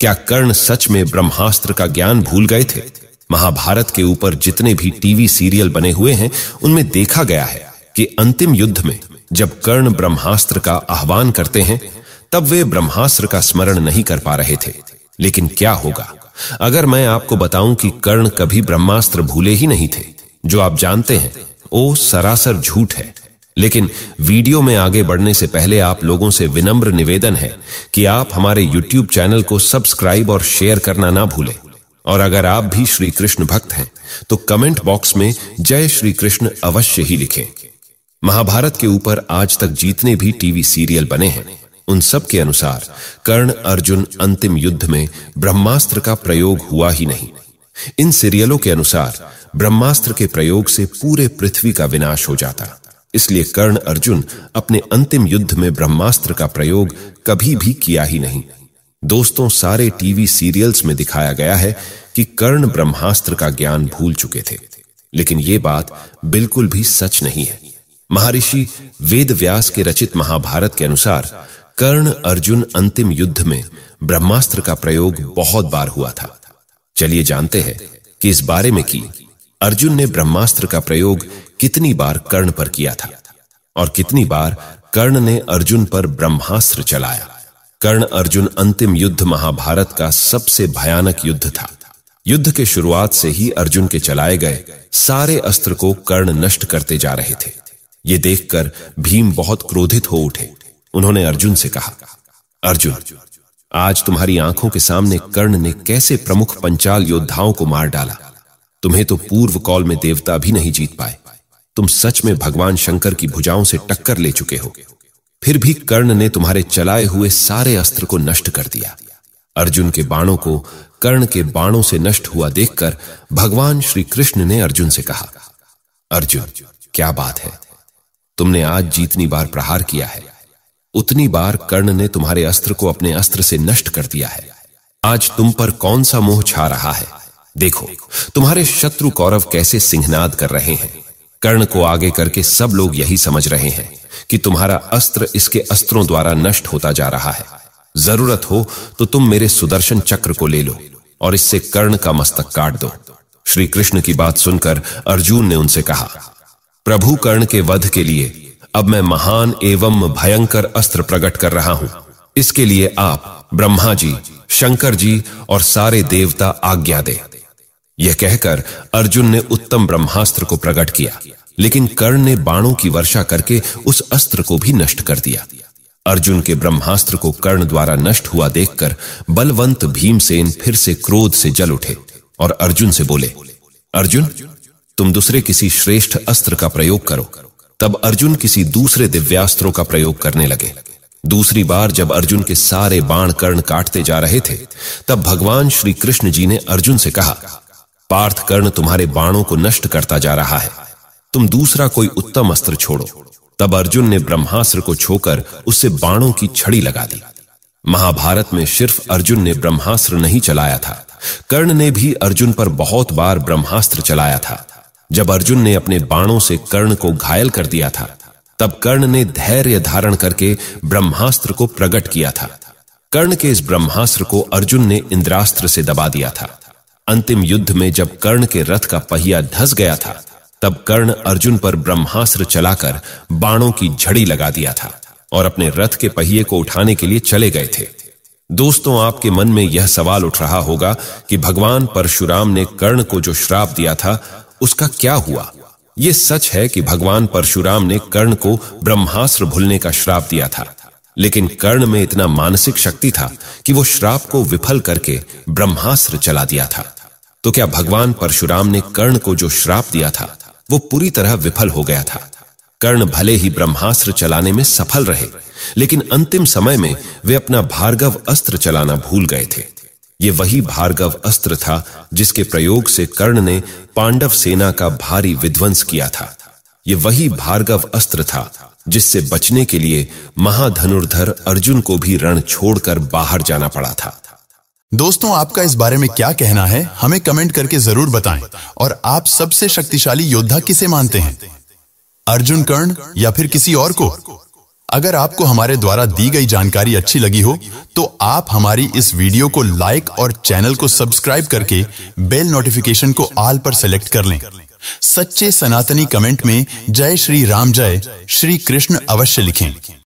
क्या कर्ण सच में ब्रह्मास्त्र का ज्ञान भूल गए थे महाभारत के ऊपर जितने भी टीवी सीरियल बने हुए हैं उनमें देखा गया है कि अंतिम युद्ध में जब कर्ण ब्रह्मास्त्र का आह्वान करते हैं तब वे ब्रह्मास्त्र का स्मरण नहीं कर पा रहे थे लेकिन क्या होगा अगर मैं आपको बताऊं कि कर्ण कभी ब्रह्मास्त्र भूले ही नहीं थे जो आप जानते हैं वो सरासर झूठ है लेकिन वीडियो में आगे बढ़ने से पहले आप लोगों से विनम्र निवेदन है कि आप हमारे यूट्यूब चैनल को सब्सक्राइब और शेयर करना ना भूलें और अगर आप भी श्री कृष्ण भक्त हैं तो कमेंट बॉक्स में जय श्री कृष्ण अवश्य ही लिखें महाभारत के ऊपर आज तक जितने भी टीवी सीरियल बने हैं उन सब के अनुसार कर्ण अर्जुन अंतिम युद्ध में ब्रह्मास्त्र का प्रयोग हुआ ही नहीं इन सीरियलों के अनुसार ब्रह्मास्त्र के प्रयोग से पूरे पृथ्वी का विनाश हो जाता इसलिए कर्ण अर्जुन अपने अंतिम युद्ध में ब्रह्मास्त्र का प्रयोग कभी भी किया ही नहीं दोस्तों सारे टीवी सीरियल्स में दिखाया गया है कि कर्ण ब्रह्मास्त्र का ज्ञान भूल चुके थे लेकिन ये बात बिल्कुल भी सच नहीं है महर्षि वेद व्यास के रचित महाभारत के अनुसार कर्ण अर्जुन अंतिम युद्ध में ब्रह्मास्त्र का प्रयोग बहुत बार हुआ था चलिए जानते हैं कि इस बारे में की अर्जुन ने ब्रह्मास्त्र का प्रयोग कितनी बार कर्ण पर किया था और कितनी बार कर्ण ने अर्जुन पर ब्रह्मास्त्र चलाया कर्ण अर्जुन अंतिम युद्ध महाभारत का सबसे भयानक युद्ध था युद्ध के शुरुआत से ही अर्जुन के चलाए गए सारे अस्त्र को कर्ण नष्ट करते जा रहे थे ये देखकर भीम बहुत क्रोधित हो उठे उन्होंने अर्जुन से कहा अर्जुन आज तुम्हारी आंखों के सामने कर्ण ने कैसे प्रमुख पंचाल योद्धाओं को मार डाला तुम्हें तो पूर्व कॉल में देवता भी नहीं जीत पाए तुम सच में भगवान शंकर की भुजाओं से टक्कर ले चुके हो फिर भी कर्ण ने तुम्हारे चलाए हुए सारे अस्त्र को नष्ट कर दिया अर्जुन के बाणों को कर्ण के बाणों से नष्ट हुआ देखकर भगवान श्री कृष्ण ने अर्जुन से कहा अर्जुन क्या बात है तुमने आज जितनी बार प्रहार किया है उतनी बार कर्ण ने तुम्हारे अस्त्र को अपने अस्त्र से नष्ट कर दिया है आज तुम पर कौन सा मोह छा रहा है देखो तुम्हारे शत्रु कौरव कैसे सिंहनाद कर रहे हैं कर्ण को आगे करके सब लोग यही समझ रहे हैं कि तुम्हारा अस्त्र इसके अस्त्रों द्वारा नष्ट होता जा रहा है जरूरत हो तो तुम मेरे सुदर्शन चक्र को ले लो और इससे कर्ण का मस्तक काट दो श्री कृष्ण की बात सुनकर अर्जुन ने उनसे कहा प्रभु कर्ण के वध के लिए अब मैं महान एवं भयंकर अस्त्र प्रकट कर रहा हूं इसके लिए आप ब्रह्मा जी शंकर जी और सारे देवता आज्ञा दें यह कहकर अर्जुन ने उत्तम ब्रह्मास्त्र को प्रकट किया लेकिन कर्ण ने बाणों की वर्षा करके उस अस्त्र को भी नष्ट कर दिया अर्जुन के ब्रह्मास्त्र को कर्ण द्वारा नष्ट हुआ देखकर बलवंत भीमसेन फिर से क्रोध से जल उठे और अर्जुन से बोले अर्जुन तुम दूसरे किसी श्रेष्ठ अस्त्र का प्रयोग करो तब अर्जुन किसी दूसरे दिव्यास्त्रों का प्रयोग करने लगे दूसरी बार जब अर्जुन के सारे बाण कर्ण काटते जा रहे थे तब भगवान श्री कृष्ण जी ने अर्जुन से कहा पार्थ कर्ण तुम्हारे बाणों को नष्ट करता जा रहा है तुम दूसरा कोई उत्तम अस्त्र छोड़ो तब अर्जुन ने ब्रह्मास्त्र को छोकर उससे बाणों की छड़ी लगा दी महाभारत में सिर्फ अर्जुन ने ब्रह्मास्त्र नहीं चलाया था कर्ण ने भी अर्जुन पर बहुत बार ब्रह्मास्त्र चलाया था जब अर्जुन ने अपने बाणों से कर्ण को घायल कर दिया था तब कर्ण ने धैर्य धारण करके ब्रह्मास्त्र को प्रकट किया था कर्ण के इस ब्रह्मास्त्र को अर्जुन ने इंद्रास्त्र से दबा दिया था अंतिम युद्ध में जब कर्ण के रथ का पहिया धस गया था तब कर्ण अर्जुन पर ब्रह्मास्त्र चलाकर बाणों की झड़ी लगा दिया था और अपने रथ के पहिए को उठाने के लिए चले गए थे दोस्तों आपके मन में यह सवाल उठ रहा होगा कि भगवान परशुराम ने कर्ण को जो श्राप दिया था उसका क्या हुआ यह सच है कि भगवान परशुराम ने कर्ण को ब्रह्मास्त्र भूलने का श्राप दिया था लेकिन कर्ण में इतना मानसिक शक्ति था कि वो श्राप को विफल करके ब्रह्मास्त्र चला दिया था तो क्या भगवान परशुराम ने कर्ण को जो श्राप दिया था वो पूरी तरह विफल हो गया था कर्ण भले ही ब्रह्मास्त्र चलाने में सफल रहे लेकिन अंतिम समय में वे अपना भार्गव अस्त्र चलाना भूल गए थे ये वही भार्गव अस्त्र था जिसके प्रयोग से कर्ण ने पांडव सेना का भारी विध्वंस किया था ये वही भार्गव अस्त्र था जिससे बचने के लिए महाधनुर्धर अर्जुन को भी रण छोड़कर बाहर जाना पड़ा था दोस्तों आपका इस बारे में क्या कहना है हमें कमेंट करके जरूर बताएं और आप सबसे शक्तिशाली योद्धा किसे मानते हैं अर्जुन कर्ण या फिर किसी और को अगर आपको हमारे द्वारा दी गई जानकारी अच्छी लगी हो तो आप हमारी इस वीडियो को लाइक और चैनल को सब्सक्राइब करके बेल नोटिफिकेशन को आल पर सेलेक्ट कर लें सच्चे सनातनी कमेंट में जय श्री राम जय श्री कृष्ण अवश्य लिखें